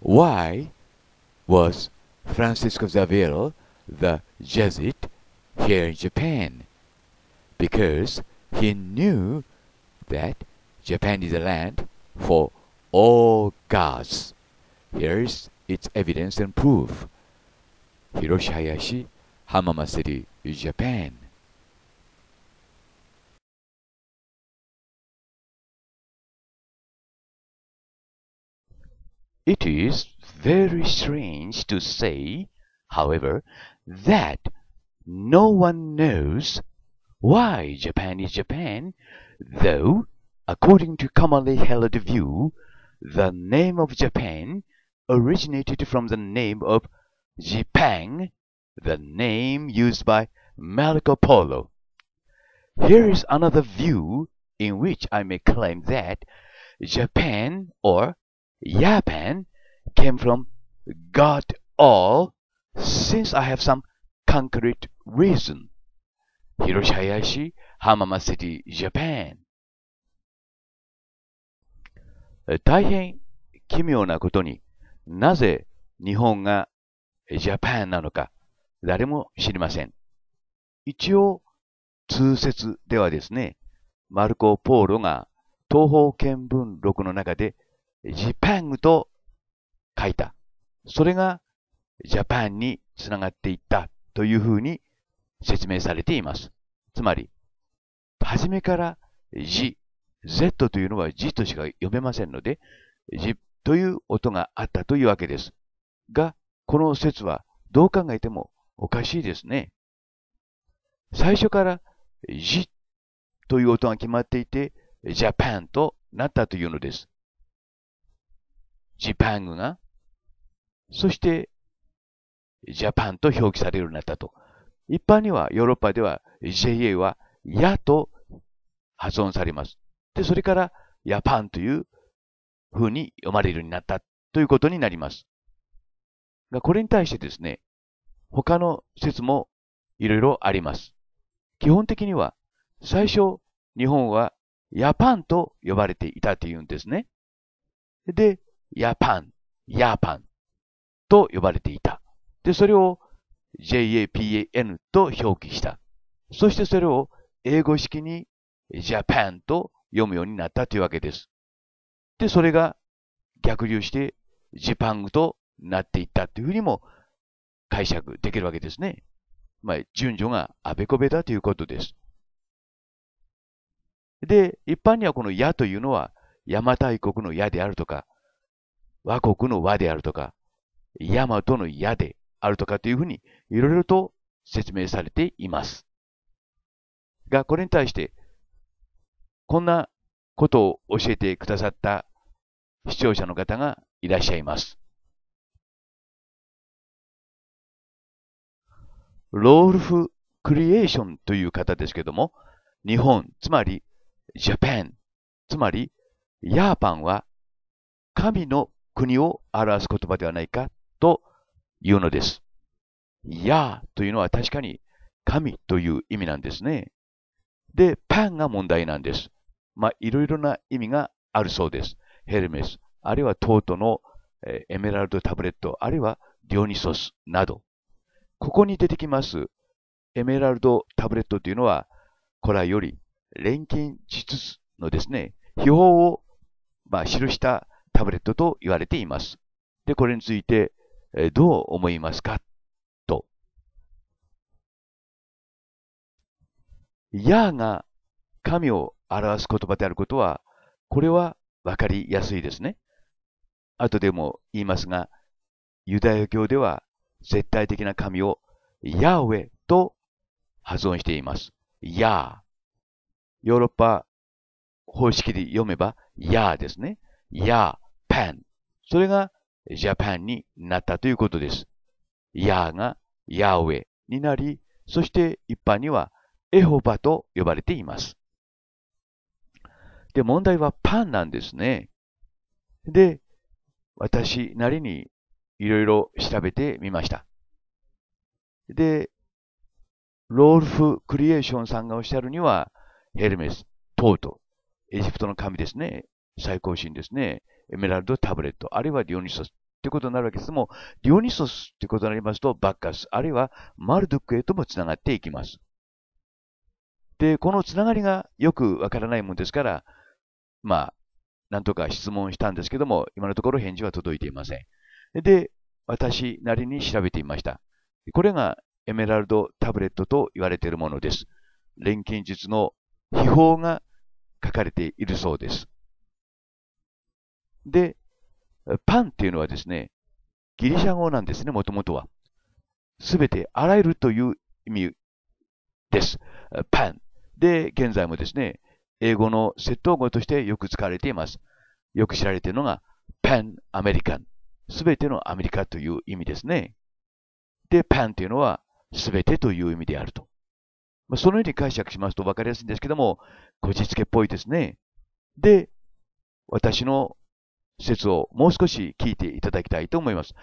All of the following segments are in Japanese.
Why was Francisco Xavier the Jesuit here in Japan? Because he knew that Japan is a land for all gods. Here is its evidence and proof. Hiroshi Hayashi, Hamamatsu, Japan. It is very strange to say, however, that no one knows why Japan is Japan, though, according to commonly held view, the name of Japan originated from the name of Jipang, the name used by Marco Polo. Here is another view in which I may claim that Japan or Japan came from God all since I have some concrete reason. Hiroshi Hayashi, Hamama City, Japan. 大変奇妙なことになぜ日本が Japan なのか誰も知りません。一応通説ではですね、マルコ・ポーロが東方見聞録の中でジパングと書いた。それがジャパンにつながっていったというふうに説明されています。つまり、初めからジ、Z というのはジとしか呼べませんので、ジという音があったというわけです。が、この説はどう考えてもおかしいですね。最初からジという音が決まっていて、ジャパンとなったというのです。ジパングが、そして、ジャパンと表記されるようになったと。一般にはヨーロッパでは JA はやと発音されます。で、それからヤパンという風に読まれるようになったということになります。これに対してですね、他の説もいろいろあります。基本的には最初日本はヤパンと呼ばれていたというんですね。で、ヤパン、ヤーパンと呼ばれていた。で、それを JAPAN と表記した。そしてそれを英語式に Japan と読むようになったというわけです。で、それが逆流してジパングとなっていったというふうにも解釈できるわけですね。まあ、順序があべこべだということです。で、一般にはこの矢というのは邪馬台国の矢であるとか、和国の和であるとか、大和の矢であるとかというふうに、いろいろと説明されています。が、これに対して、こんなことを教えてくださった視聴者の方がいらっしゃいます。ロールフ・クリエーションという方ですけども、日本、つまりジャパン、つまりヤーパンは神の国を表す言葉ではないかというのです。やというのは確かに神という意味なんですね。で、パンが問題なんです。まあ、いろいろな意味があるそうです。ヘルメス、あるいはトートの、えエメラルドタブレット、あるいはディオニソスなど。ここに出てきますエメラルドタブレットというのは、古来より錬金しつつのですね、秘宝を、まあ、記したタブレットと言われています。で、これについて、えどう思いますかと。やが神を表す言葉であることは、これはわかりやすいですね。後でも言いますが、ユダヤ教では絶対的な神をヤウェと発音しています。ヤー。ヨーロッパ方式で読めば、ヤーですね。ヤ Japan。それが Japan になったということです。ヤーがヤーウェになり、そして一般にはエホバと呼ばれています。で、問題はパンなんですね。で、私なりにいろいろ調べてみました。で、ロールフ・クリエーションさんがおっしゃるには、ヘルメス、トート、エジプトの神ですね。最高神ですね、エメラルド・タブレット、あるいはディオニソスということになるわけですも、ディオニソスということになりますと、バッカス、あるいはマルドゥクへともつながっていきます。で、このつながりがよくわからないもんですから、まあ、なんとか質問したんですけども、今のところ返事は届いていません。で、私なりに調べてみました。これがエメラルドタブレットと言われているものです。錬金術の秘宝が書かれているそうです。で、パンっていうのはですね、ギリシャ語なんですね、もともとは。すべてあらゆるという意味です。パン。で、現在もですね、英語の窃盗語としてよく使われています。よく知られているのが、パンアメリカン。すべてのアメリカという意味ですね。で、パンというのは、すべてという意味であると。まあ、そのように解釈しますと分かりやすいんですけども、こじつけっぽいですね。で、私の説をもう少し聞いていただきたいと思います。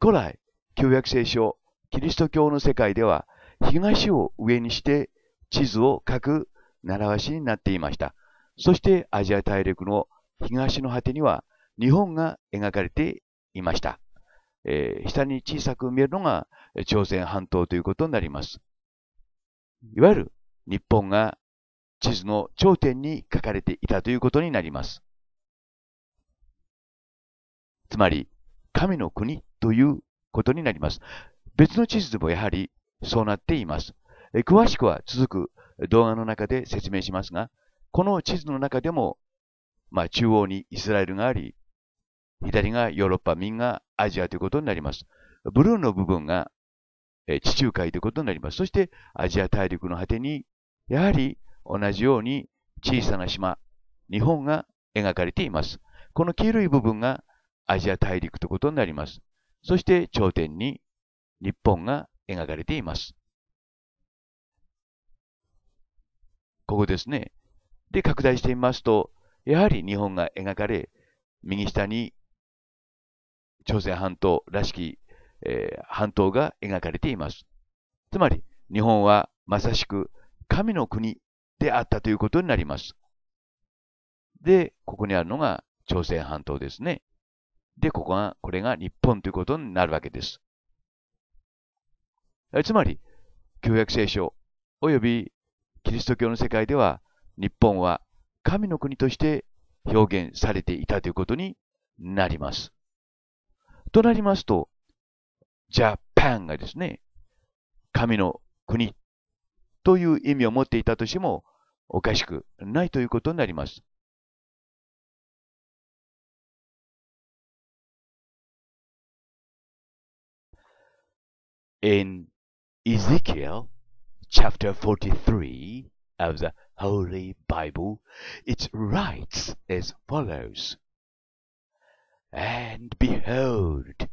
古来、旧約聖書、キリスト教の世界では、東を上にして地図を書く習わしになっていました。そしてアジア大陸の東の果てには日本が描かれていました。えー、下に小さく見えるのが朝鮮半島ということになります。いわゆる日本が地図の頂点に書かれていたということになります。つまり、神の国ということになります。別の地図でもやはりそうなっています。詳しくは続く動画の中で説明しますが、この地図の中でも、まあ、中央にイスラエルがあり、左がヨーロッパ、右がアジアということになります。ブルーの部分が地中海ということになります。そしてアジア大陸の果てに、やはり同じように小さな島、日本が描かれています。この黄色い部分がアジア大陸ということになります。そして頂点に日本が描かれています。ここですね。で、拡大してみますと、やはり日本が描かれ、右下に朝鮮半島らしき、えー、半島が描かれています。つまり、日本はまさしく神の国であったということになります。で、ここにあるのが朝鮮半島ですね。で、ここが、これが日本ということになるわけです。つまり、旧約聖書及びキリスト教の世界では、日本は神の国として表現されていたということになります。となりますと、ジャパンがですね、神の国という意味を持っていたとしてもおかしくないということになります。in Ezekiel chapter 43 of the Holy Bible, it writes as follows And behold,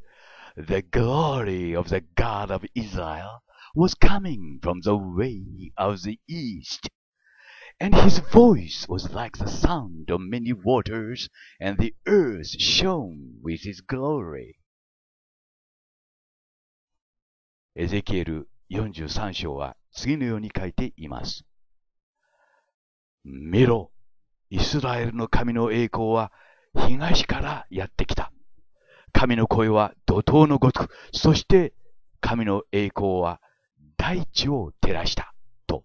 the glory of the God of Israel was coming from the way of the east, and his voice was like the sound of many waters, and the earth shone with his glory. エゼキエル43章は次のように書いています。見ろ、イスラエルの神の栄光は東からやってきた。神の声は怒涛のごとく、そして神の栄光は大地を照らした。と。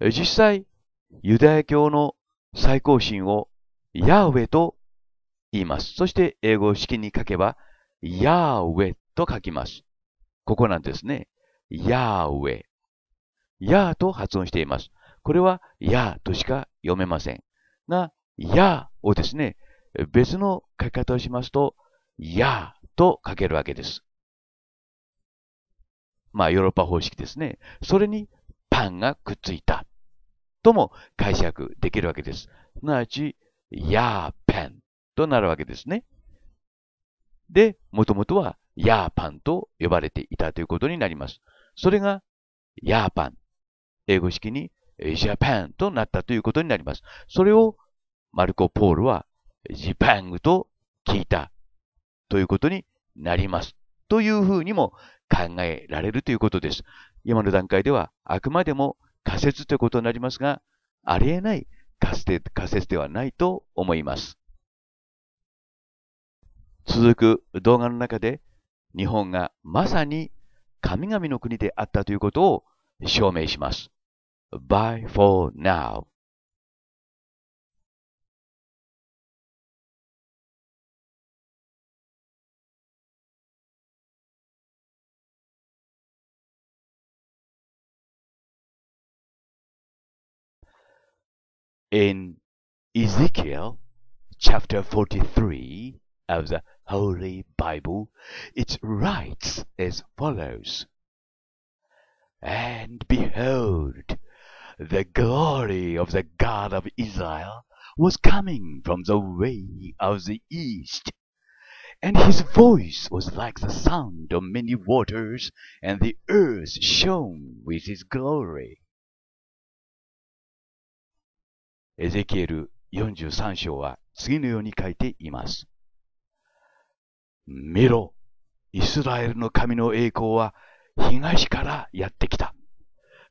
実際、ユダヤ教の最高神をヤーウェと言います。そして英語式に書けば、ヤーウェと書きます。ここなんですね。ヤーウェ。ヤーと発音しています。これはヤーとしか読めません。が、ヤーをですね、別の書き方をしますと、ヤーと書けるわけです。まあ、ヨーロッパ方式ですね。それにパンがくっついた。とも解釈できるわけです。すなわち、ヤーペンとなるわけですね。で、もともとはヤーパンと呼ばれていたということになります。それがヤーパン。英語式にジャパンとなったということになります。それをマルコ・ポールはジパングと聞いたということになります。というふうにも考えられるということです。今の段階ではあくまでも仮説ということになりますが、ありえない仮説ではないと思います。続く動画の中で、日本がまさに神々の国であったということを証明します。b y for now. in Ezekiel chapter 43 of the Holy Bible it writes as follows: And, behold, the glory of the God of Israel was coming from the way of the east, and his voice was like the sound of many waters, and the earth shone with his glory. エゼキエル43章は次のように書いています。見ろ、イスラエルの神の栄光は東からやってきた。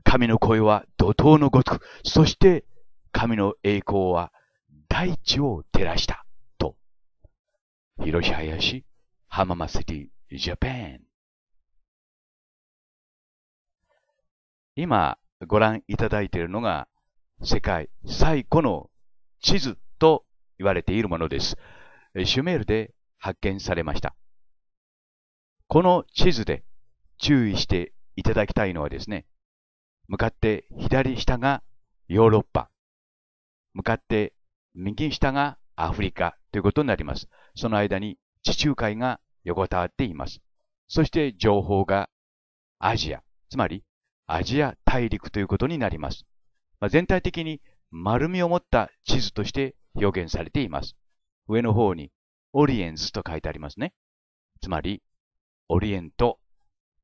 神の声は怒涛のごとく、そして神の栄光は大地を照らした。と。広し林浜ティ、ジャパン。今ご覧いただいているのが世界最古の地図と言われているものです。シュメールで発見されました。この地図で注意していただきたいのはですね、向かって左下がヨーロッパ、向かって右下がアフリカということになります。その間に地中海が横たわっています。そして情報がアジア、つまりアジア大陸ということになります。まあ、全体的に丸みを持った地図として表現されています。上の方にオリエンズと書いてありますね。つまり、オリエント、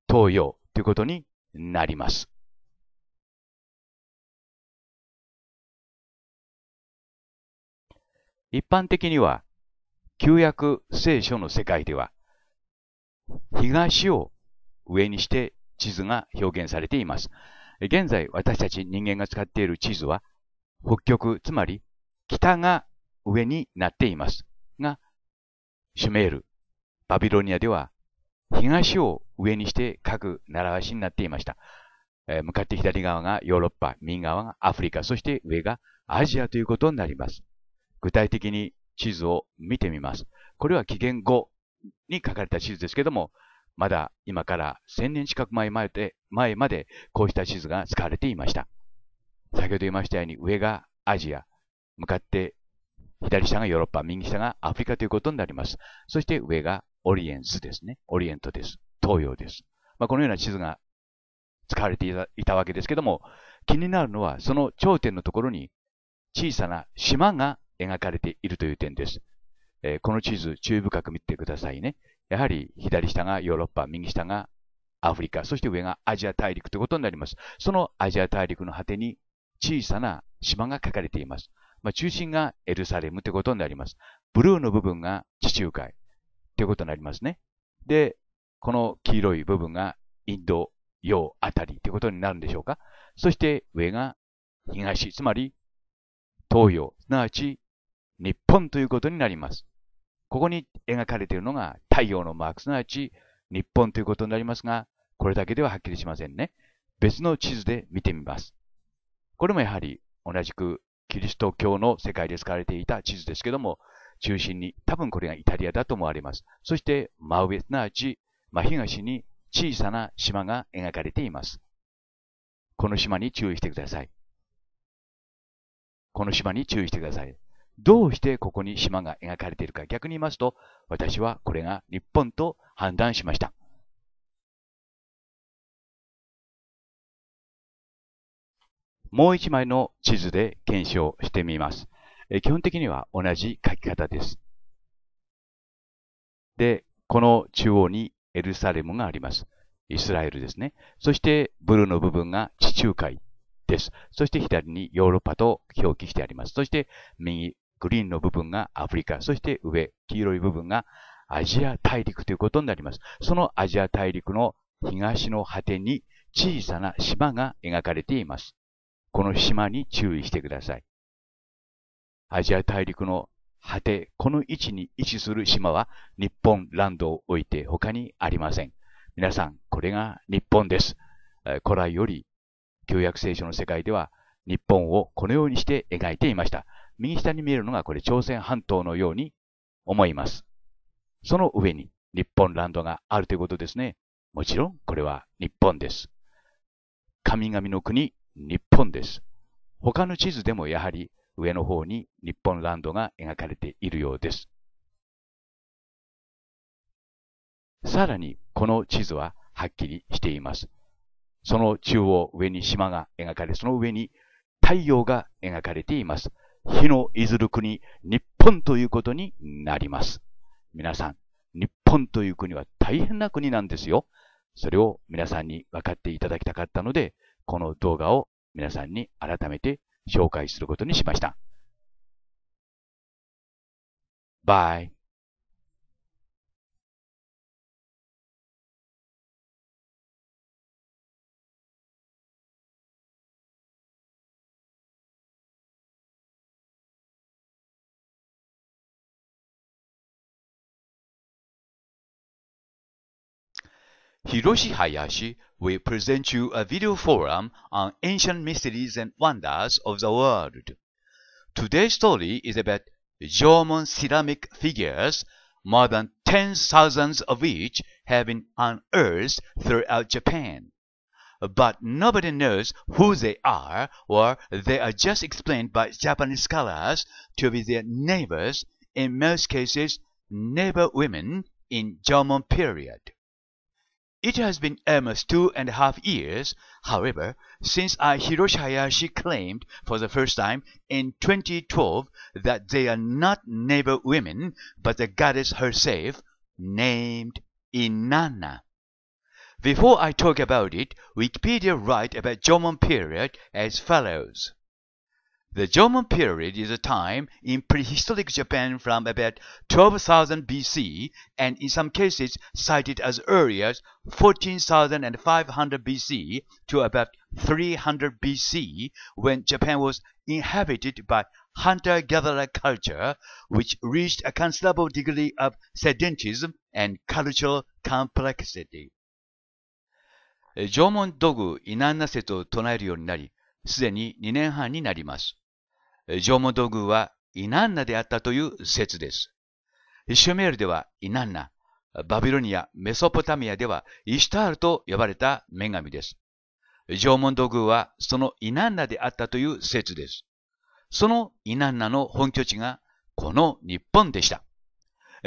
東洋ということになります。一般的には、旧約聖書の世界では、東を上にして地図が表現されています。現在私たち人間が使っている地図は、北極、つまり北が上になっています。シュメール、バビロニアでは東を上にして書く習わしになっていました。えー、向かって左側がヨーロッパ、右側がアフリカ、そして上がアジアということになります。具体的に地図を見てみます。これは紀元後に書かれた地図ですけども、まだ今から1000年近く前まで、前までこうした地図が使われていました。先ほど言いましたように上がアジア、向かって左下がヨーロッパ、右下がアフリカということになります。そして上がオリエンスですね。オリエントです。東洋です。まあ、このような地図が使われていたわけですけども、気になるのはその頂点のところに小さな島が描かれているという点です。えー、この地図、注意深く見てくださいね。やはり左下がヨーロッパ、右下がアフリカ、そして上がアジア大陸ということになります。そのアジア大陸の果てに小さな島が書かれています。まあ、中心がエルサレムということになります。ブルーの部分が地中海ということになりますね。で、この黄色い部分がインド洋あたりということになるんでしょうか。そして上が東、つまり東洋、すなわち日本ということになります。ここに描かれているのが太陽のマーク、すなわち日本ということになりますが、これだけでははっきりしませんね。別の地図で見てみます。これもやはり同じくキリスト教の世界で使われていた地図ですけども、中心に、多分これがイタリアだと思われます。そして、真上、すなわち、真東に小さな島が描かれています。この島に注意してください。この島に注意してください。どうしてここに島が描かれているか、逆に言いますと、私はこれが日本と判断しました。もう一枚の地図で検証してみます。基本的には同じ書き方です。で、この中央にエルサレムがあります。イスラエルですね。そしてブルーの部分が地中海です。そして左にヨーロッパと表記してあります。そして右、グリーンの部分がアフリカ。そして上、黄色い部分がアジア大陸ということになります。そのアジア大陸の東の果てに小さな島が描かれています。この島に注意してください。アジア大陸の果て、この位置に位置する島は日本ランドを置いて他にありません。皆さん、これが日本です。古来より旧約聖書の世界では日本をこのようにして描いていました。右下に見えるのがこれ朝鮮半島のように思います。その上に日本ランドがあるということですね。もちろんこれは日本です。神々の国日本です。他の地図でもやはり上の方に日本ランドが描かれているようです。さらにこの地図ははっきりしています。その中央上に島が描かれ、その上に太陽が描かれています。日のいずる国、日本ということになります。皆さん、日本という国は大変な国なんですよ。それを皆さんに分かっていただきたかったので、この動画を皆さんに改めて紹介することにしました。Bye. h i we present you a video forum on ancient mysteries and wonders of the world. Today's story is about Jomon ceramic figures, more than 10,000 of which have been unearthed throughout Japan. But nobody knows who they are, or they are just explained by Japanese scholars to be their neighbors, in most cases neighbor women, in Jomon period. It has been almost two and a half years, however, since I Hiroshayashi claimed for the first time in 2012 that they are not neighbor women, but the goddess herself, named Inanna. Before I talk about it, Wikipedia write about Jomon period as follows. The Jomon period is a time in prehistoric Japan from about 12,000 BC and in some cases cited as early as 14,500 BC to about 300 BC when Japan was inhabited by hunter-gatherer culture which reached a considerable degree of sedentism and cultural complexity. Jomon Dogu Inanase と唱えるようになり、すでに2年半になります。縄文土偶はイナンナであったという説です。シュメールではイナンナ、バビロニア、メソポタミアではイシュタールと呼ばれた女神です。縄文土偶はそのイナンナであったという説です。そのイナンナの本拠地がこの日本でした。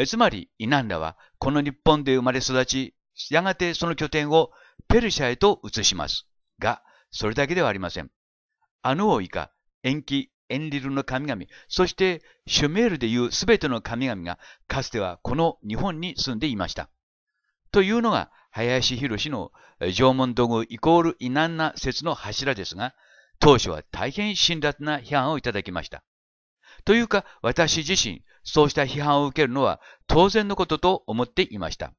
つまりイナンナはこの日本で生まれ育ち、やがてその拠点をペルシャへと移します。が、それだけではありません。アヌオイカ、延期エンリルの神々、そしてシュメールでいうすべての神々がかつてはこの日本に住んでいました。というのが林博の縄文土偶イコール異難な説の柱ですが、当初は大変辛辣な批判をいただきました。というか私自身、そうした批判を受けるのは当然のことと思っていました。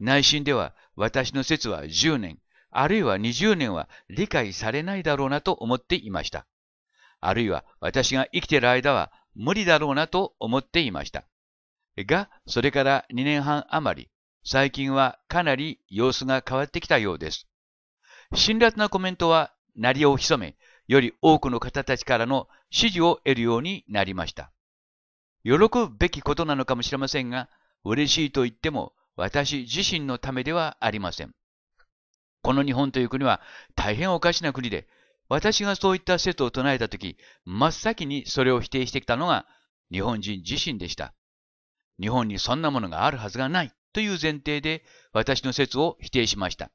内心では私の説は10年、あるいは20年は理解されないだろうなと思っていました。あるいは私が生きている間は無理だろうなと思っていました。が、それから2年半余り、最近はかなり様子が変わってきたようです。辛辣なコメントは鳴りを潜め、より多くの方たちからの支持を得るようになりました。喜ぶべきことなのかもしれませんが、嬉しいと言っても私自身のためではありません。この日本という国は大変おかしな国で、私がそういった説を唱えたとき、真っ先にそれを否定してきたのが日本人自身でした。日本にそんなものがあるはずがないという前提で私の説を否定しました。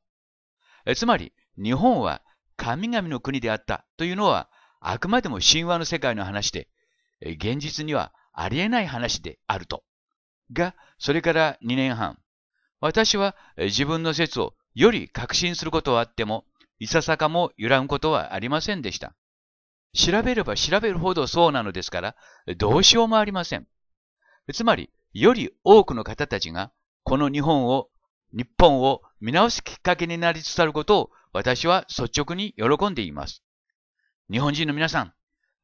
つまり、日本は神々の国であったというのはあくまでも神話の世界の話で、現実にはありえない話であると。が、それから2年半、私は自分の説をより確信することはあっても、いささかも揺らぐことはありませんでした。調べれば調べるほどそうなのですから、どうしようもありません。つまり、より多くの方たちが、この日本を、日本を見直すきっかけになりつつあることを、私は率直に喜んでいます。日本人の皆さん、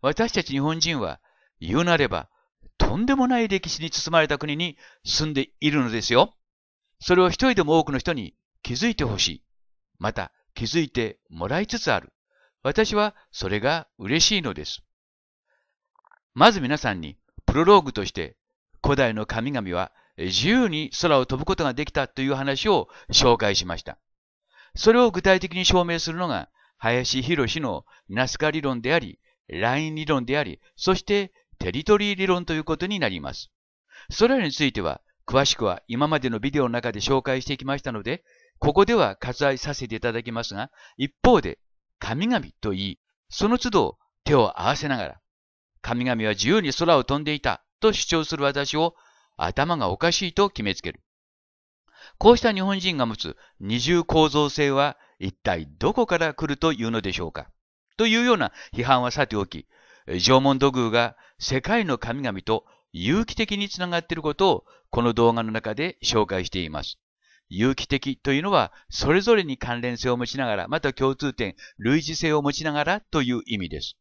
私たち日本人は、言うなれば、とんでもない歴史に包まれた国に住んでいるのですよ。それを一人でも多くの人に気づいてほしい。また、気づいてもらいつつある。私はそれが嬉しいのです。まず皆さんにプロローグとして古代の神々は自由に空を飛ぶことができたという話を紹介しました。それを具体的に証明するのが林博のナスカ理論であり、ライン理論であり、そしてテリトリー理論ということになります。それらについては詳しくは今までのビデオの中で紹介してきましたので、ここでは割愛させていただきますが、一方で、神々と言い、その都度手を合わせながら、神々は自由に空を飛んでいたと主張する私を頭がおかしいと決めつける。こうした日本人が持つ二重構造性は一体どこから来るというのでしょうかというような批判はさておき、縄文土偶が世界の神々と有機的につながっていることをこの動画の中で紹介しています。有機的というのは、それぞれに関連性を持ちながら、また共通点、類似性を持ちながらという意味です。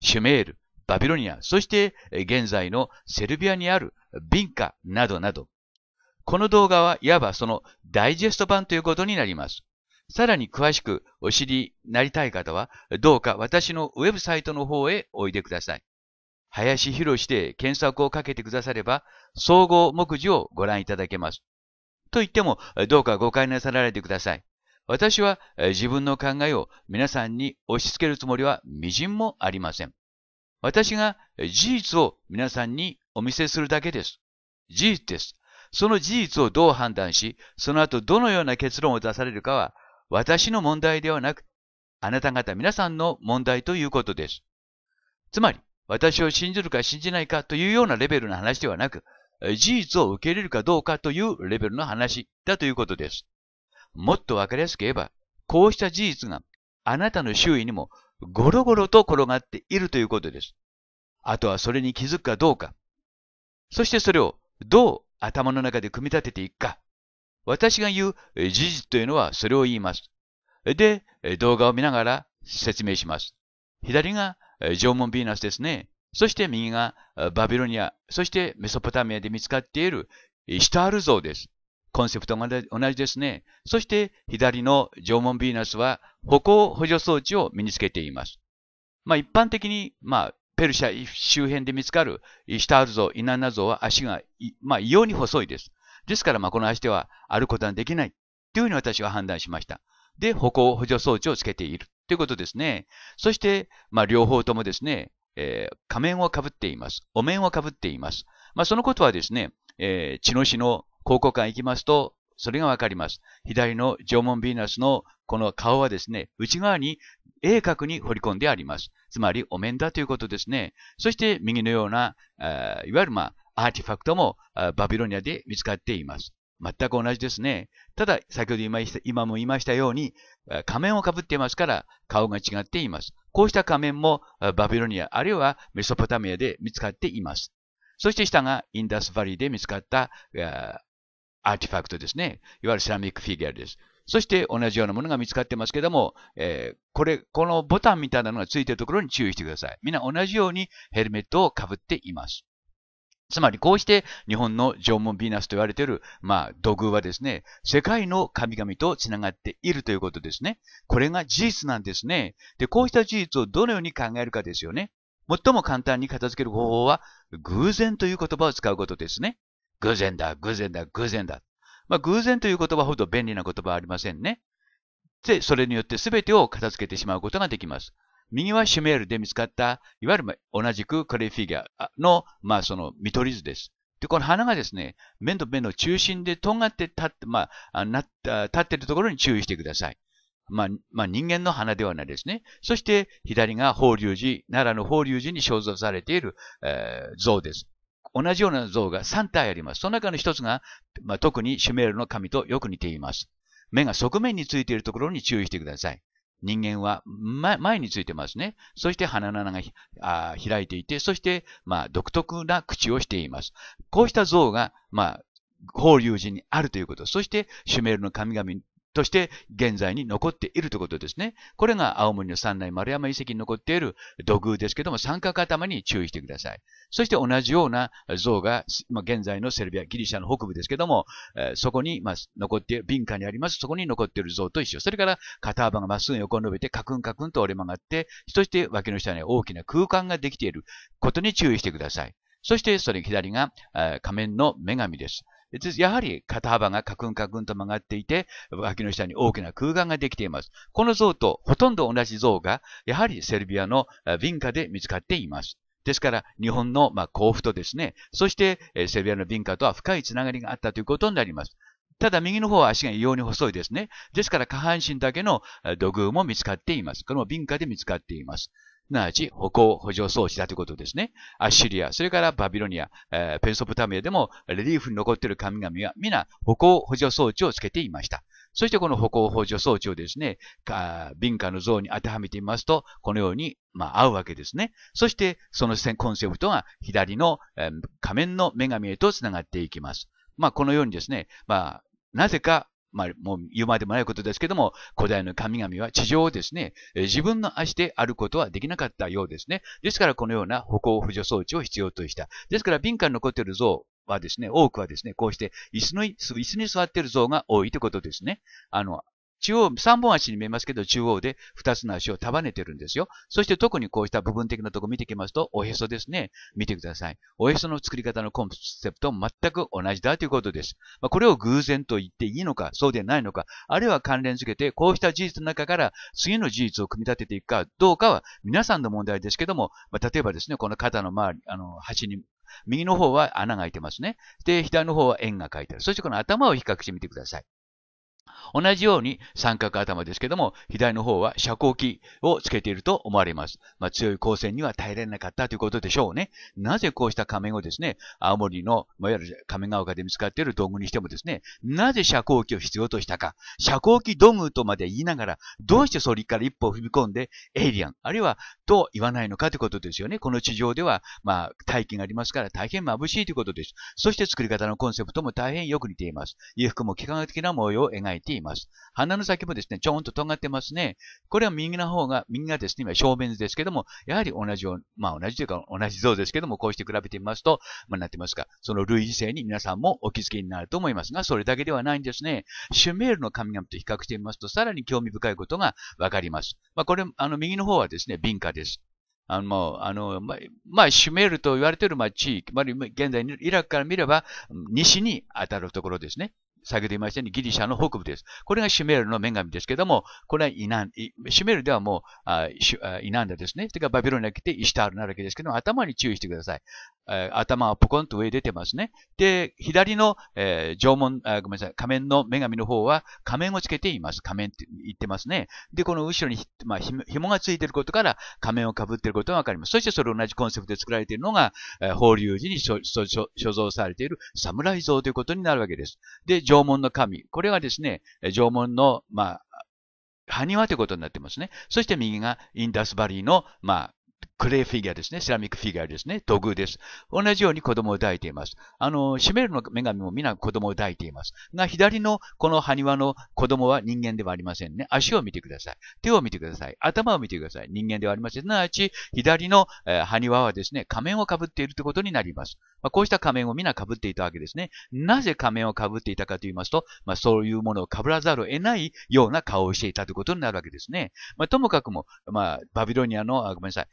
シュメール、バビロニア、そして現在のセルビアにあるビンカなどなど。この動画はいわばそのダイジェスト版ということになります。さらに詳しくお知りになりたい方は、どうか私のウェブサイトの方へおいでください。林博士で検索をかけてくだされば、総合目次をご覧いただけます。と言っても、どうか誤解なさらないでください。私は自分の考えを皆さんに押し付けるつもりは微塵もありません。私が事実を皆さんにお見せするだけです。事実です。その事実をどう判断し、その後どのような結論を出されるかは、私の問題ではなく、あなた方皆さんの問題ということです。つまり、私を信じるか信じないかというようなレベルの話ではなく、事実を受け入れるかどうかというレベルの話だということです。もっとわかりやすく言えば、こうした事実があなたの周囲にもゴロゴロと転がっているということです。あとはそれに気づくかどうか。そしてそれをどう頭の中で組み立てていくか。私が言う事実というのはそれを言います。で、動画を見ながら説明します。左が縄文ヴィーナスですね。そして右がバビロニア、そしてメソポタミアで見つかっているイシュタール像です。コンセプトが同じですね。そして左の縄文ヴィーナスは歩行補助装置を身につけています。まあ一般的に、まあペルシャ周辺で見つかるイシュタール像、イナンナ像は足が、まあ異様に細いです。ですから、まあこの足では歩くことはできない。というふうに私は判断しました。で、歩行補助装置をつけている。ということですね。そして、まあ両方ともですね、えー、仮面をかぶっています。お面をかぶっています。まあ、そのことはですね、えー、血の市の広告館行きますと、それがわかります。左の縄文ヴィーナスのこの顔はですね、内側に鋭角に彫り込んであります。つまりお面だということですね。そして右のような、いわゆるまあ、アーティファクトもバビロニアで見つかっています。全く同じですね。ただ、先ほど今も言いましたように、仮面をかぶっていますから、顔が違っています。こうした仮面もバビロニア、あるいはメソポタミアで見つかっています。そして下がインダスバリーで見つかったアーティファクトですね。いわゆるセラミックフィギュアです。そして同じようなものが見つかってますけども、えー、これ、このボタンみたいなのがついてるところに注意してください。みんな同じようにヘルメットをかぶっています。つまりこうして日本の縄文ヴィーナスと言われている、まあ、土偶はですね、世界の神々と繋がっているということですね。これが事実なんですね。で、こうした事実をどのように考えるかですよね。最も簡単に片付ける方法は、偶然という言葉を使うことですね。偶然だ、偶然だ、偶然だ。まあ、偶然という言葉ほど便利な言葉はありませんね。で、それによって全てを片付けてしまうことができます。右はシュメールで見つかった、いわゆる同じくクレイフィギュアの、まあその見取り図です。で、この花がですね、目と目の中心で尖って立って、まあ、な立ってるところに注意してください。まあ、まあ、人間の花ではないですね。そして左が法隆寺、奈良の法隆寺に肖像されている、えー、像です。同じような像が3体あります。その中の1つが、まあ、特にシュメールの神とよく似ています。目が側面についているところに注意してください。人間は前についてますね。そして鼻の穴が開いていて、そして、まあ、独特な口をしています。こうした像が、まあ、法隆寺にあるということ、そしてシュメールの神々として現在に残っているということですね。これが青森の三内丸山遺跡に残っている土偶ですけども、三角頭に注意してください。そして同じような像が、まあ、現在のセルビア、ギリシャの北部ですけども、えー、そこに、まあ、残っている、敏感にあります、そこに残っている像と一緒。それから肩幅がまっすぐ横に伸びて、カクンカクンと折れ曲がって、そして脇の下に大きな空間ができていることに注意してください。そしてそれ左が仮面の女神です。やはり肩幅がカクンカクンと曲がっていて、脇の下に大きな空間ができています。この像とほとんど同じ像が、やはりセルビアのビンカで見つかっています。ですから、日本の、甲府とですね、そして、セルビアのビンカとは深いつながりがあったということになります。ただ、右の方は足が異様に細いですね。ですから、下半身だけの土偶も見つかっています。これもビンカで見つかっています。すなわち歩行補助装置だということですね。アッシリア、それからバビロニア、えー、ペンソプタミアでもレリーフに残っている神々は皆歩行補助装置をつけていました。そしてこの歩行補助装置をですね、民家の像に当てはめてみますと、このように、まあ、合うわけですね。そして、そのコンセプトが左の、えー、仮面の女神へと繋がっていきます。まあ、このようにですね、まあ、なぜかまあ、もう言うまでもないことですけども、古代の神々は地上をですね、自分の足で歩くことはできなかったようですね。ですからこのような歩行扶助装置を必要とした。ですから敏感に残っている像はですね、多くはですね、こうして椅子の、椅子に座っている像が多いということですね。あの、中央、三本足に見えますけど、中央で二つの足を束ねてるんですよ。そして特にこうした部分的なとこ見ていきますと、おへそですね。見てください。おへその作り方のコンセプト全く同じだということです。まあ、これを偶然と言っていいのか、そうでないのか、あるいは関連づけて、こうした事実の中から次の事実を組み立てていくかどうかは皆さんの問題ですけども、まあ、例えばですね、この肩の周り、あの、端に右の方は穴が開いてますね。で、左の方は円が書いてある。そしてこの頭を比較してみてください。同じように三角頭ですけども、左の方は遮光器をつけていると思われます。まあ、強い光線には耐えられなかったということでしょうね。なぜこうした仮面をですね、青森の、いわゆる仮面が丘で見つかっている道具にしてもですね、なぜ遮光器を必要としたか、遮光器道具とまで言いながら、どうしてそれから一歩踏み込んで、エイリアン、あるいはと言わないのかということですよね。この地上では、まあ、大気がありますから大変眩しいということです。そして作り方のコンセプトも大変よく似ています。衣服も幾何学的な模様を描いいています。鼻の先もですね、ちょんと尖ってますね。これは右の方が、右がですね、今正面図ですけども、やはり同じ、まあ同じというか同じ像ですけども、こうして比べてみますと、まあなってますか、その類似性に皆さんもお気づきになると思いますが、それだけではないんですね。シュメールの神々と比較してみますと、さらに興味深いことがわかります。まあこれ、あの右の方はですね、敏感です。あの、もう、あの、ままあ、シュメールと言われている、まあ、地域、ま現在、イラクから見れば、西に当たるところですね。先ほど言いましたようにギリシャの北部です。これがシュメールの女神ですけども、これはイナン、シュメールではもうあイナンダですね。てかバビロニア来てイシタールなわけですけども、頭に注意してください。頭はポコンと上に出てますね。で、左の、えー、縄文あ、ごめんなさい、仮面の女神の方は仮面をつけています。仮面って言ってますね。で、この後ろにひ、まあ、紐がついていることから仮面をかぶっていることがわかります。そしてそれ同じコンセプトで作られているのが、えー、法隆寺に所所所所蔵されている侍像ということになるわけです。で、縄縄文の神。これがですね、縄文の、まあ、埴輪ということになってますね。そして右がインダスバリーの、まあ、クレーフィギュアですね。セラミックフィギュアですね。土偶です。同じように子供を抱いています。あの、シメルの女神も皆子供を抱いています。が、左のこの埴輪の子供は人間ではありませんね。足を見てください。手を見てください。頭を見てください。人間ではありません。すなわち、左の埴輪はですね、仮面を被っているということになります。まあ、こうした仮面を皆被っていたわけですね。なぜ仮面を被っていたかと言いますと、まあ、そういうものを被らざるを得ないような顔をしていたということになるわけですね。まあ、ともかくも、まあ、バビロニアの、あごめんなさい。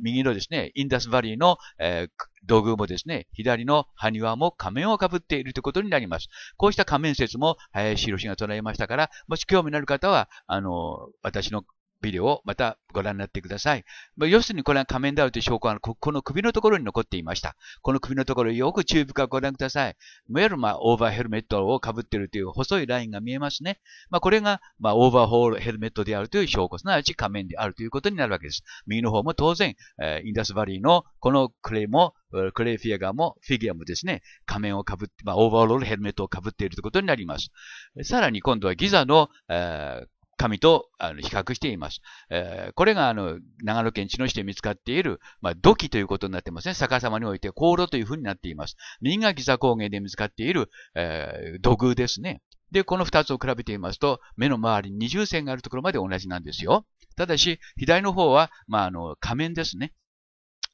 右のですね、インダスバリーの、えー、土偶もですね、左の埴輪も仮面をかぶっているということになります。こうした仮面説も林博が唱えましたから、もし興味のある方は、あの、私のビデオをまたご覧になってください。まあ、要するにこれは仮面であるという証拠はこの首のところに残っていました。この首のところよく注意深くご覧ください。いわゆるまあオーバーヘルメットをかぶっているという細いラインが見えますね。まあ、これがまあオーバーホールヘルメットであるという証拠、すなわち仮面であるということになるわけです。右の方も当然、えー、インダスバリーのこのクレイもクレイフィガーも、フィギュアもですね、仮面をかぶって、まあ、オーバーロールヘルメットをかぶっているということになります。さらに今度はギザの、えー、神とあの比較しています。えー、これがあの長野県茅野市で見つかっている、まあ、土器ということになってますね。逆さまにおいて香炉というふうになっています。右がギザ高原で見つかっている、えー、土偶ですね。で、この二つを比べてみますと、目の周りに二重線があるところまで同じなんですよ。ただし、左の方は、まあ、あの、仮面ですね。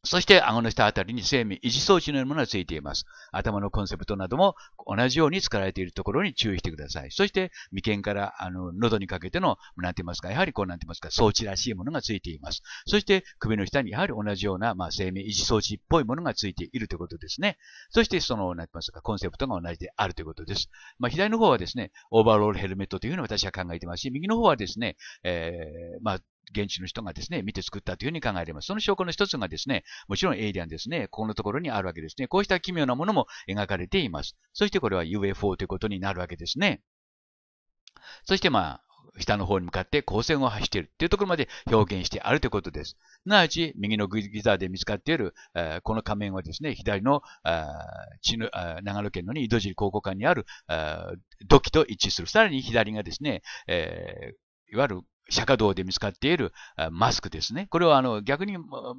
そして、顎の下あたりに生命維持装置のようなものがついています。頭のコンセプトなども同じように使われているところに注意してください。そして、眉間から、あの、喉にかけての、なんて言いますか、やはりこうなんて言いますか、装置らしいものがついています。そして、首の下にやはり同じような、まあ、生命維持装置っぽいものがついているということですね。そして、その、なんて言いますか、コンセプトが同じであるということです。まあ、左の方はですね、オーバーロールヘルメットというふうに私は考えてますし、右の方はですね、えー、まあ、現地の人がですね、見て作ったというふうに考えられます。その証拠の一つがですね、もちろんエイリアンですね、ここのところにあるわけですね。こうした奇妙なものも描かれています。そしてこれは UFO ということになるわけですね。そしてまあ、下の方に向かって光線を走っているというところまで表現してあるということです。すなわち、右のギザーで見つかっている、えー、この仮面はですね、左の、血の長野県の井戸尻考古館にある土器と一致する。さらに左がですね、えー、いわゆる釈迦堂で見つかっているマスクですね。これはあの逆に、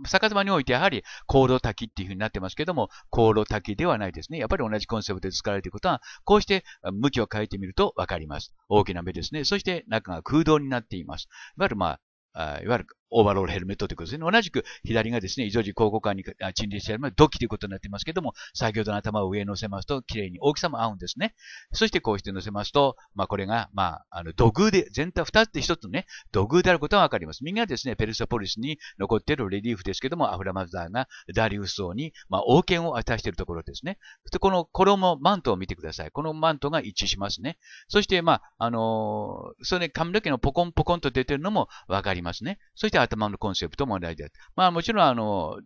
逆さまにおいてやはり香炉滝っていうふうになってますけども、香炉滝ではないですね。やっぱり同じコンセプトで使われていることは、こうして向きを変えてみるとわかります。大きな目ですね。そして中が空洞になっています。いわゆるまあ、いわゆるオーバーロールヘルメットということですね。同じく左がですね、異常時交互管に陳列してある土器ということになってますけども、先ほどの頭を上に乗せますと、綺麗に大きさも合うんですね。そしてこうして乗せますと、まあこれが、まあ、あの土偶で、全体二つで一つのね、土偶であることがわかります。右がですね、ペルソポリスに残っているレリーフですけども、アフラマザーがダリウス王に、まあ王権を与えしているところですね。で、この衣、マントを見てください。このマントが一致しますね。そして、まあ、あのー、それ、髪の毛のポコンポコンと出てるのもわかりますね。そしてて頭のコンセプトも同じです。まあもちろんあの、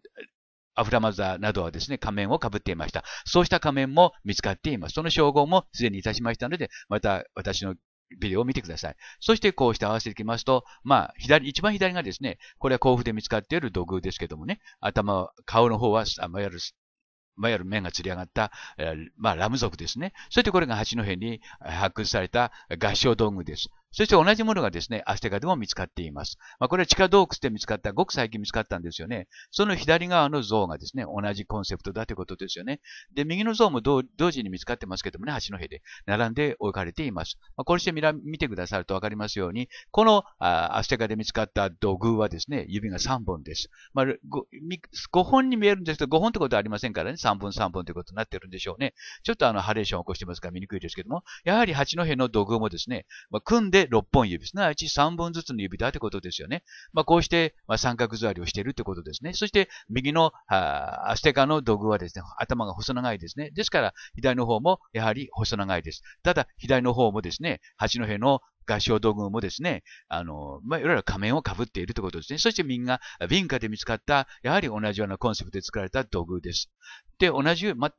アフラマザーなどはですね、仮面をかぶっていました。そうした仮面も見つかっています。その称号もすでにいたしましたので、また私のビデオを見てください。そしてこうして合わせていきますと、まあ、左、一番左がですね、これは甲府で見つかっている土偶ですけどもね、頭、顔の方は、あまやる、まやる面がつり上がった、えー、まあ、ラム族ですね。そしてこれが八戸に発掘された合唱道具です。そして同じものがですね、アステカでも見つかっています。まあ、これは地下洞窟で見つかった、ごく最近見つかったんですよね。その左側の像がですね、同じコンセプトだということですよね。で、右の像も同時に見つかってますけどもね、橋の辺で並んで置かれています。まあ、こうして見ら見てくださるとわかりますように、このあアステカで見つかった土偶はですね、指が3本です。まあ5、5本に見えるんですけど、5本ってことはありませんからね、3本3本ということになってるんでしょうね。ちょっとあの、ハレーションを起こしてますから見にくいですけども、やはり八戸の土偶もですね、まあ、組んでで6本指、すなわち3本ずつの指だということですよね。まあ、こうして、ま三角座りをしているということですね。そして、右のアステカの土偶はですね、頭が細長いですね。ですから、左の方もやはり細長いです。ただ、左の方もですね、八戸の合唱道具もですね、あの、まあ、いろいろ仮面をかぶっているということですね。そしてみんな、民家で見つかった、やはり同じようなコンセプトで作られた土偶です。で、同じ、ま、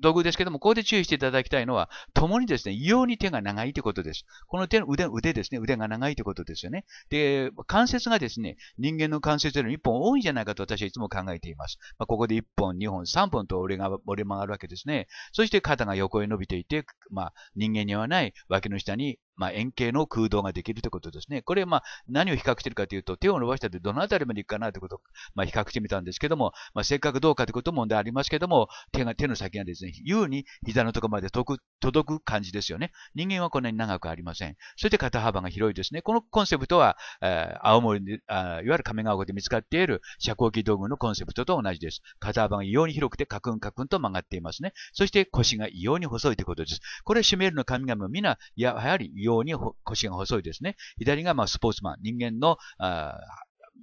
土偶ですけども、ここで注意していただきたいのは、共にですね、異様に手が長いということです。この手の腕、腕ですね、腕が長いということですよね。で、関節がですね、人間の関節よりも1本多いんじゃないかと私はいつも考えています。まあ、ここで1本、2本、3本と折れが、折れ曲がるわけですね。そして肩が横へ伸びていて、まあ、人間にはない脇の下にまあ、円形の空洞ができるということですね。これ、まあ、何を比較しているかというと、手を伸ばしたってどのあたりまでいくかなということを、まあ、比較してみたんですけども、まあ、かくどうかということも問題ありますけども、手が、手の先がですね、優に膝のところまで届く、届く感じですよね。人間はこんなに長くありません。そして肩幅が広いですね。このコンセプトは、えー、青森でいわゆる亀ヶ丘で見つかっている遮光器道具のコンセプトと同じです。肩幅が異様に広くてカクンカクンと曲がっていますね。そして腰が異様に細いということです。これ、シュメールの神々は皆、やはりように腰が細いですね。左がまあスポーツマン、人間のあ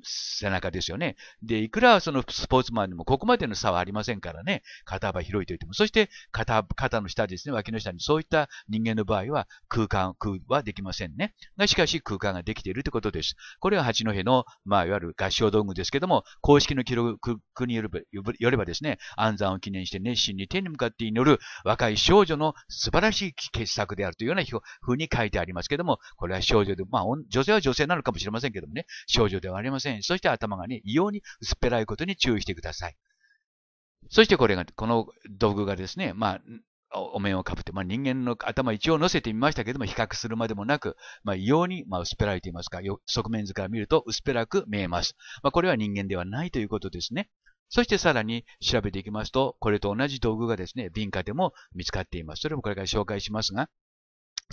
背中ですよね。で、いくらそのスポーツマンでもここまでの差はありませんからね、肩幅広いといっても、そして肩肩の下ですね、脇の下にそういった人間の場合は空間、空はできませんね。が、しかし空間ができているということです。これは八戸の、まあ、いわゆる合唱道具ですけども、公式の記録によればよればですね、安産を記念して熱心に天に向かって祈る若い少女の素晴らしい傑作であるというようなふうに書いてありますけども、これは少女で、まあ、女性は女性なのかもしれませんけどもね、少女ではありません。せん。そして頭がね、異様に薄っぺらいことに注意してください。そしてこれが、この道具がですね、まあ、お面をかぶって、まあ、人間の頭一応乗せてみましたけども、比較するまでもなく、まあ、異様に、まあ、薄っぺらいと言いますか、側面図から見ると薄っぺらく見えます。まあ、これは人間ではないということですね。そしてさらに調べていきますと、これと同じ道具がですね、敏感でも見つかっています。それもこれから紹介しますが、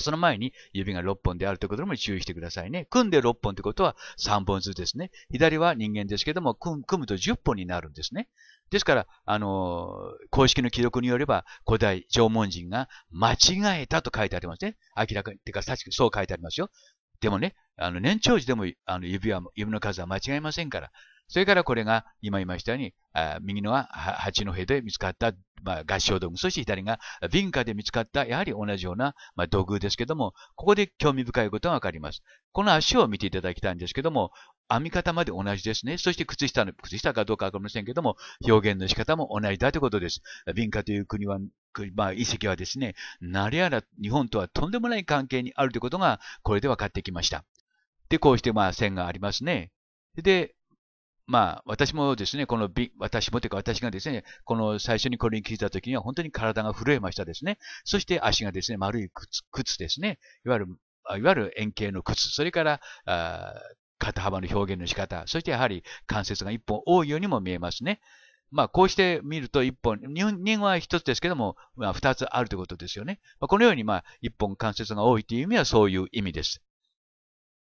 その前に指が6本であるということにも注意してくださいね。組んで6本ってことは3本ずつですね。左は人間ですけども、組むと10本になるんですね。ですから、あのー、公式の記録によれば、古代縄文人が間違えたと書いてありますね。明らかに、てか、確かそう書いてありますよ。でもね、あの、年長時でも、あの、指は、指の数は間違いませんから、それからこれが今言いましたように、右のは八戸で見つかった、まあ、合唱道具、そして左が文化で見つかった、やはり同じような、まあ、土偶ですけども、ここで興味深いことがわかります。この足を見ていただきたいんですけども、編み方まで同じですね。そして靴下の、靴下かどうかわかりませんけども、表現の仕方も同じだということです。文化という国は、まあ、遺跡はですね、なりやら日本とはとんでもない関係にあるということが、これでわかってきました。で、こうして、まあ、線がありますね。で、まあ、私もですね、このび、私もというか私がですね、この最初にこれに聞いた時には本当に体が震えましたですね。そして足がですね、丸い靴靴ですね。いわゆる、いわゆる円形の靴。それから、肩幅の表現の仕方。そしてやはり関節が一本多いようにも見えますね。まあ、こうして見ると一本、人は一つですけども、まあ、二つあるということですよね。まあ、このように、まあ、一本関節が多いという意味はそういう意味です。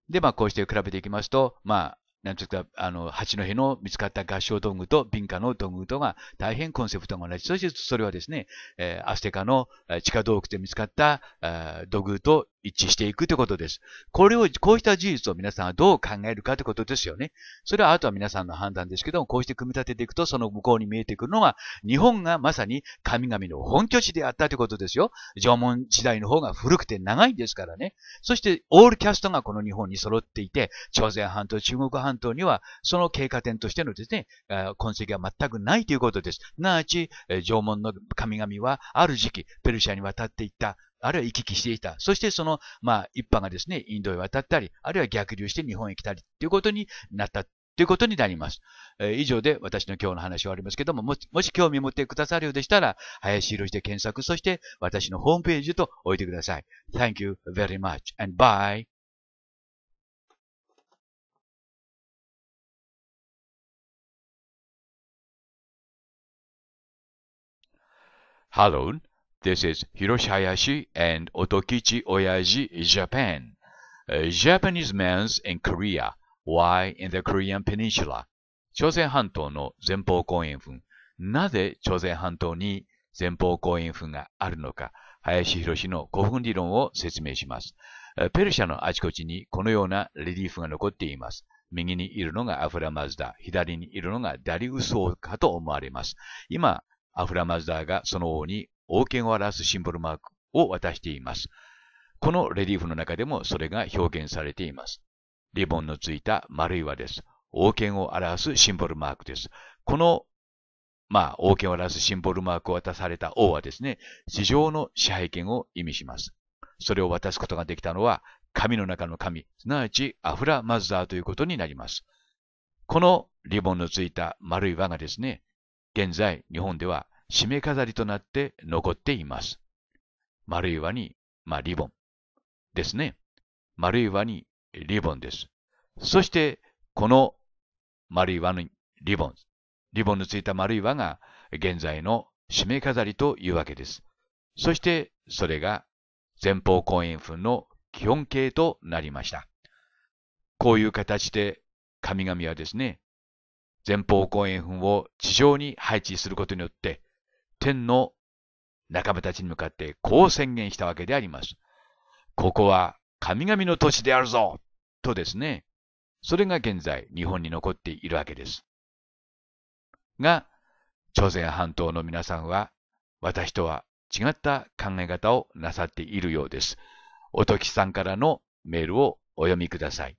で、まあ、こうして比べていきますと、まなんつうか、あの、八戸の見つかった合唱道具と敏感の道具とが大変コンセプトが同じ。そしてそれはですね、えー、アステカの地下洞窟で見つかった道具と一致していくということです。これを、こうした事実を皆さんはどう考えるかということですよね。それはあとは皆さんの判断ですけども、こうして組み立てていくと、その向こうに見えてくるのは、日本がまさに神々の本拠地であったということですよ。縄文時代の方が古くて長いですからね。そして、オールキャストがこの日本に揃っていて、朝鮮半島、中国半島には、その経過点としてのですね、痕跡は全くないということです。なあち、縄文の神々は、ある時期、ペルシャに渡っていった。あるいは行き来していた。そしてその、まあ、一般がですね、インドへ渡ったり、あるいは逆流して日本へ来たり、ということになった。ということになります。えー、以上で私の今日の話はありますけども、もし、もし興味を持ってくださるようでしたら、林博士で検索、そして私のホームページと置いてください。Thank you very much and bye! Hallo This is Hiroshi Hayashi and Otokichi Oyaji, Japan. Japanese m a n s in Korea. Why in the Korean Peninsula? 朝鮮半島の前方後円墳。なぜ朝鮮半島に前方後円墳があるのか、林博の古墳理論を説明します。ペルシャのあちこちにこのようなレリーフが残っています。右にいるのがアフラマズダ、左にいるのがダリウス王かと思われます。今、アフラマズダがその王に王権を表すシンボルマークを渡しています。このレリーフの中でもそれが表現されています。リボンのついた丸い輪です。王権を表すシンボルマークです。この、まあ、王権を表すシンボルマークを渡された王はですね、市場の支配権を意味します。それを渡すことができたのは、神の中の神、すなわちアフラマズダーということになります。このリボンのついた丸い輪がですね、現在日本では締め飾りとなって残っています。丸い輪に、まあ、リボンですね。丸い輪にリボンです。そして、この丸い輪にリボン、リボンのついた丸い輪が現在の締め飾りというわけです。そして、それが前方後円墳の基本形となりました。こういう形で神々はですね、前方後円墳を地上に配置することによって、天の仲間たちに向かってこう宣言したわけであります。ここは神々の土地であるぞとですね。それが現在日本に残っているわけです。が、朝鮮半島の皆さんは私とは違った考え方をなさっているようです。おときさんからのメールをお読みください。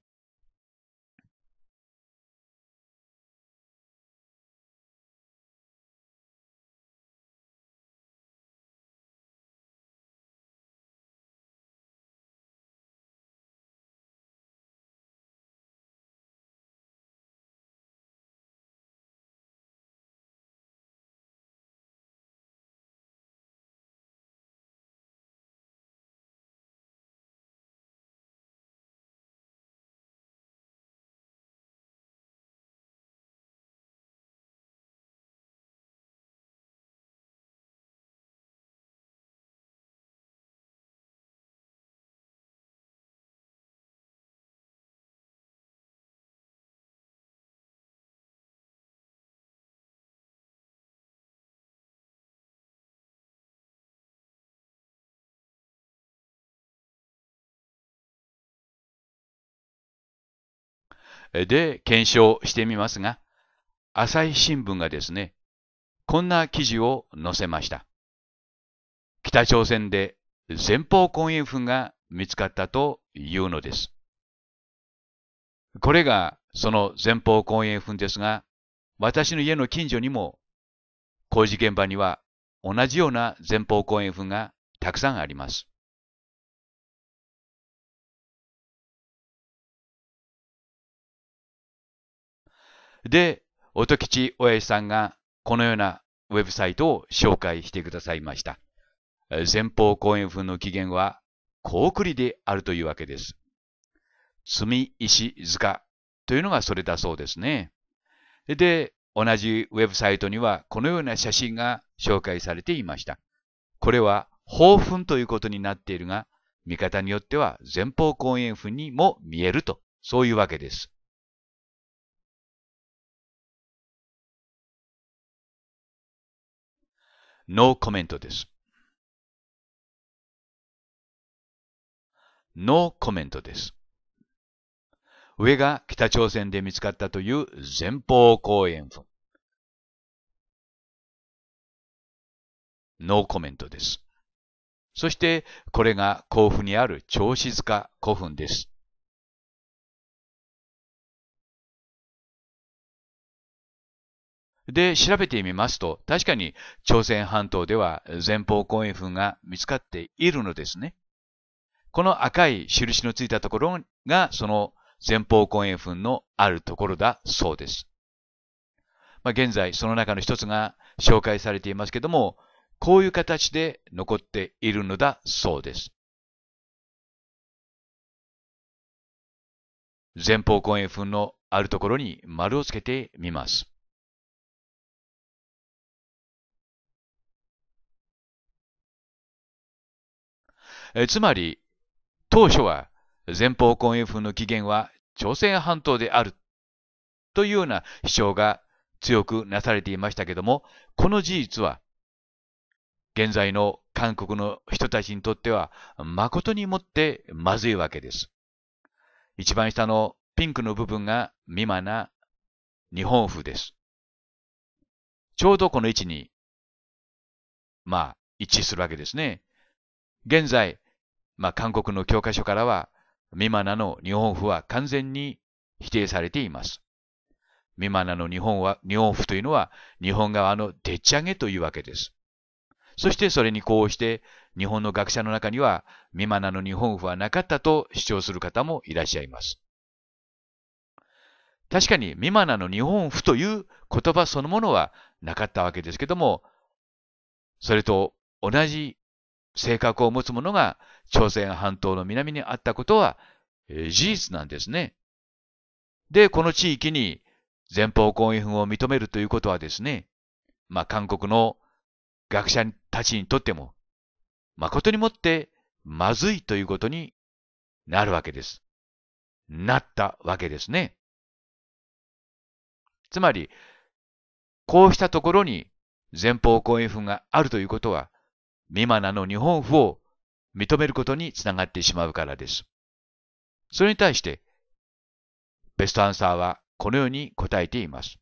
で検証してみますが、朝日新聞がですね、こんな記事を載せました。北朝鮮で前方根炎粉が見つかったというのです。これがその前方根炎粉ですが、私の家の近所にも工事現場には同じような前方後円墳がたくさんあります。で、音吉親父さんがこのようなウェブサイトを紹介してくださいました。前方後円墳の起源は、高送りであるというわけです。積み石塚というのがそれだそうですね。で、同じウェブサイトにはこのような写真が紹介されていました。これは、宝墳ということになっているが、見方によっては前方後円墳にも見えると、そういうわけです。ノーコメントです。ノーコメントです。上が北朝鮮で見つかったという前方後円墳。ノーコメントです。そして、これが甲府にある長子塚古墳です。で、調べてみますと、確かに朝鮮半島では前方後円墳が見つかっているのですね。この赤い印のついたところが、その前方後円墳のあるところだそうです。まあ、現在、その中の一つが紹介されていますけども、こういう形で残っているのだそうです。前方後円墳のあるところに丸をつけてみます。えつまり、当初は前方後円風の起源は朝鮮半島であるというような主張が強くなされていましたけども、この事実は現在の韓国の人たちにとっては誠にもってまずいわけです。一番下のピンクの部分が未満な日本風です。ちょうどこの位置に、まあ、一致するわけですね。現在、まあ、韓国の教科書からは、ミマナの日本譜は完全に否定されています。ミマナの日本は、日本譜というのは、日本側のでっち上げというわけです。そしてそれにこうして、日本の学者の中には、ミマナの日本譜はなかったと主張する方もいらっしゃいます。確かに、ミマナの日本譜という言葉そのものはなかったわけですけども、それと同じ性格を持つ者が朝鮮半島の南にあったことは、えー、事実なんですね。で、この地域に前方後円墳を認めるということはですね、まあ、韓国の学者たちにとっても、誠にもってまずいということになるわけです。なったわけですね。つまり、こうしたところに前方後円墳があるということは、ミマナの日本譜を認めることにつながってしまうからです。それに対して、ベストアンサーはこのように答えています。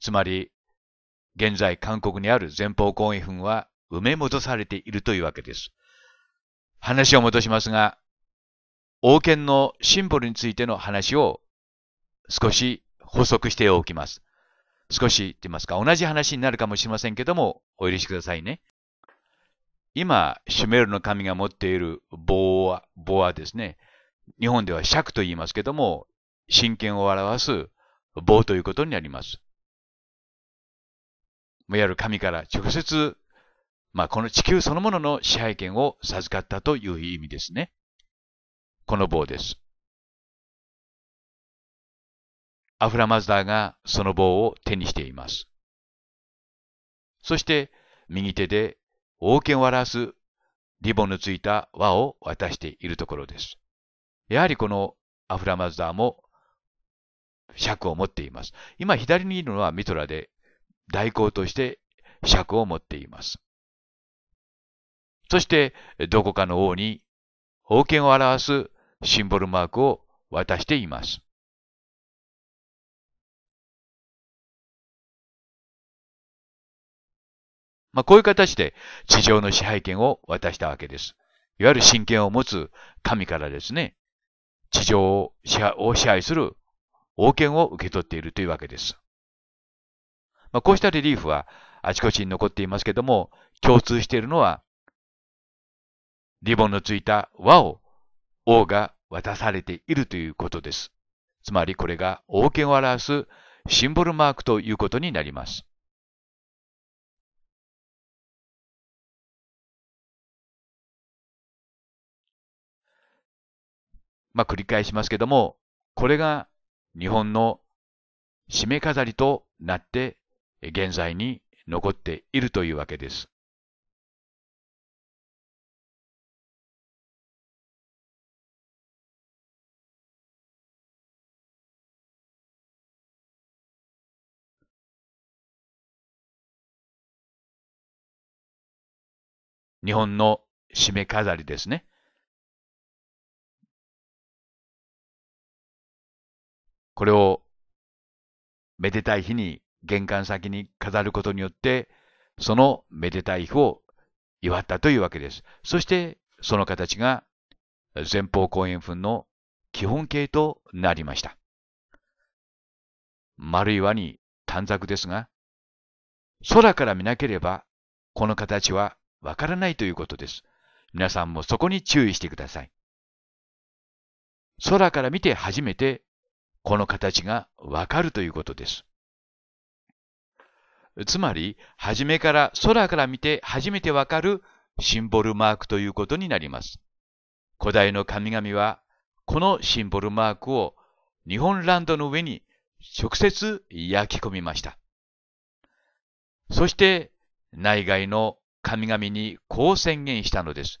つまり、現在韓国にある前方後円墳は埋め戻されているというわけです。話を戻しますが、王権のシンボルについての話を少し補足しておきます。少しって言いますか、同じ話になるかもしれませんけども、お許しくださいね。今、シュメールの神が持っている棒は、棒はですね、日本では尺と言いますけども、真剣を表す棒ということになります。いわゆる神から直接まあ、この地球そのものの支配権を授かったという意味ですね。この棒です。アフラマズダーがその棒を手にしています。そして右手で王権を表すリボンのついた輪を渡しているところです。やはりこのアフラマズダーも尺を持っています。今左にいるのはミトラで代行として尺を持っています。そして、どこかの王に、王権を表すシンボルマークを渡しています。まあ、こういう形で地上の支配権を渡したわけです。いわゆる神権を持つ神からですね、地上を支配する王権を受け取っているというわけです。まあ、こうしたレリーフはあちこちに残っていますけども、共通しているのはリボンのついた輪を王が渡されているということです。つまりこれが王権を表すシンボルマークということになります。まあ、繰り返しますけども、これが日本の締め飾りとなって現在に残っているというわけです。日本の締め飾りですね。これをめでたい日に玄関先に飾ることによって、そのめでたい日を祝ったというわけです。そしてその形が前方後円墳の基本形となりました。丸い輪に短冊ですが、空から見なければこの形はわからないということです。皆さんもそこに注意してください。空から見て初めてこの形がわかるということです。つまり、初めから空から見て初めてわかるシンボルマークということになります。古代の神々は、このシンボルマークを日本ランドの上に直接焼き込みました。そして、内外の神々にこう宣言したのです。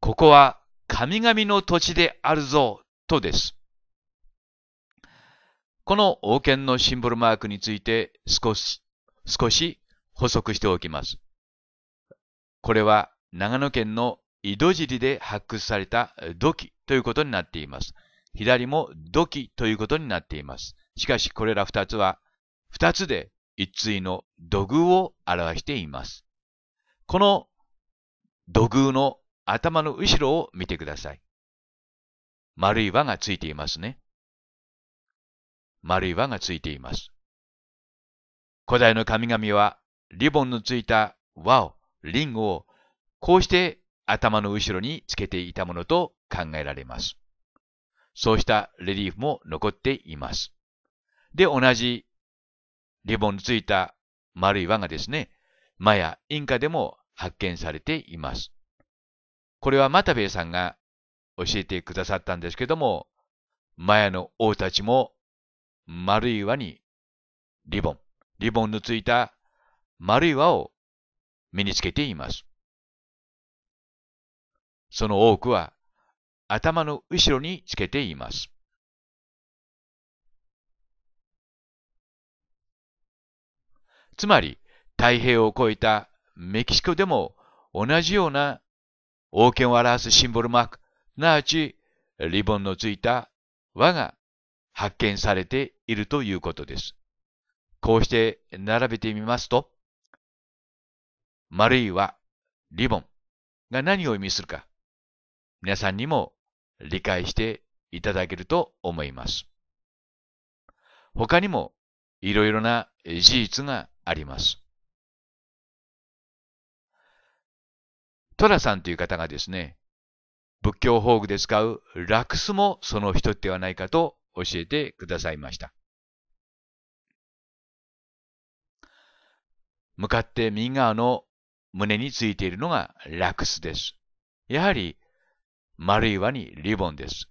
ここは神々の土地であるぞ、とです。この王権のシンボルマークについて少し、少し補足しておきます。これは長野県の井戸尻で発掘された土器ということになっています。左も土器ということになっています。しかしこれら二つは、二つで一対の土偶を表しています。この土偶の頭の後ろを見てください。丸い輪がついていますね。丸い輪がついています。古代の神々はリボンのついた輪を、リングを、こうして頭の後ろにつけていたものと考えられます。そうしたレリーフも残っています。で、同じリボンのついた丸い輪がですね、マヤ、インカでも発見されています。これは又兵衛さんが教えてくださったんですけども、マヤの王たちも丸い輪にリボン、リボンのついた丸い輪を身につけています。その多くは頭の後ろにつけています。つまり太平洋を越えたメキシコでも同じような王権を表すシンボルマーク、すなわちリボンのついた輪が発見されているということです。こうして並べてみますと、丸い輪、リボンが何を意味するか、皆さんにも理解していただけると思います。他にもいろいろな事実があります。トラさんという方がですね、仏教法具で使うラクスもその人ではないかと教えてくださいました。向かって右側の胸についているのがラクスです。やはり丸い輪にリボンです。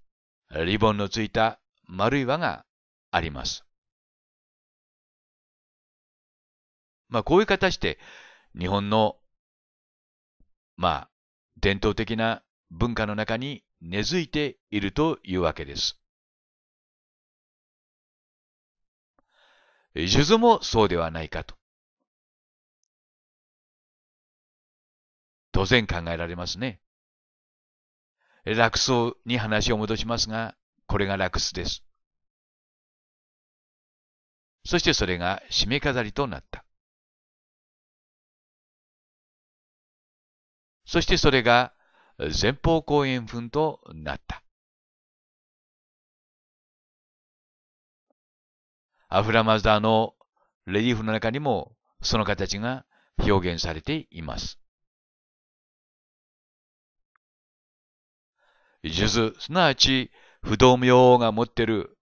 リボンのついた丸い輪があります。まあこういう形で日本のまあ、伝統的な文化の中に根付いているというわけです。数珠もそうではないかと。当然考えられますね。そうに話を戻しますが、これが楽すです。そしてそれが締め飾りとなった。そしてそれが前方後円墳となった。アフラマズダのレリーフの中にもその形が表現されています。数珠、すなわち不動明王が持っている、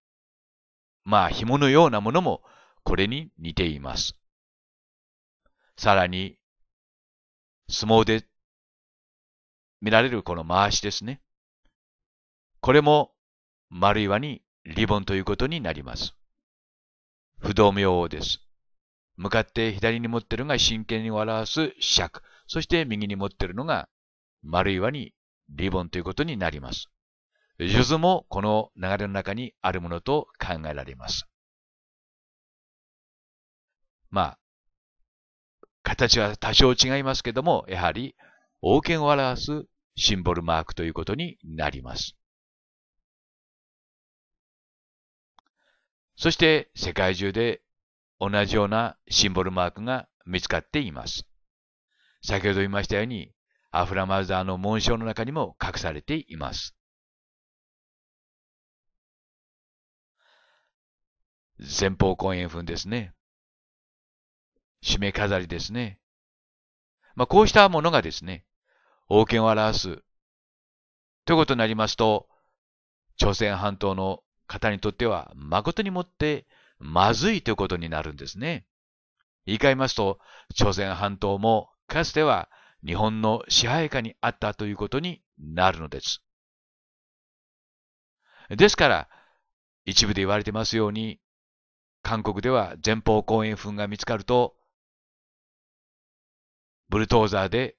まあ紐のようなものもこれに似ています。さらに、相撲で見られるこの回しですね。これも丸岩にリボンということになります。不動明王です。向かって左に持ってるのが真剣に表す尺。そして右に持ってるのが丸岩にリボンということになります。数珠もこの流れの中にあるものと考えられます。まあ、形は多少違いますけども、やはり王権を表すシンボルマークということになります。そして世界中で同じようなシンボルマークが見つかっています。先ほど言いましたように、アフラマルザーの紋章の中にも隠されています。前方後円墳ですね。締め飾りですね。まあ、こうしたものがですね、王権を表す。ということになりますと、朝鮮半島の方にとっては誠にもってまずいということになるんですね。言い換えますと、朝鮮半島もかつては日本の支配下にあったということになるのです。ですから、一部で言われてますように、韓国では前方後円墳が見つかると、ブルトーザーで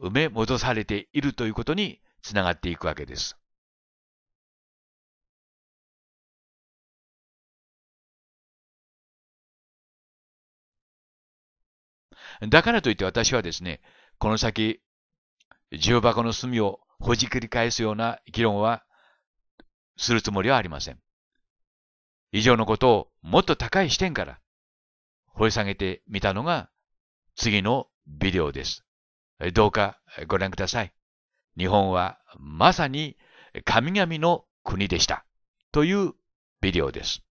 埋め戻されているということにつながっていくわけです。だからといって私はですね、この先、重箱の隅をほじくり返すような議論はするつもりはありません。以上のことをもっと高い視点から掘り下げてみたのが次のビデオです。どうかご覧ください。日本はまさに神々の国でした。というビデオです。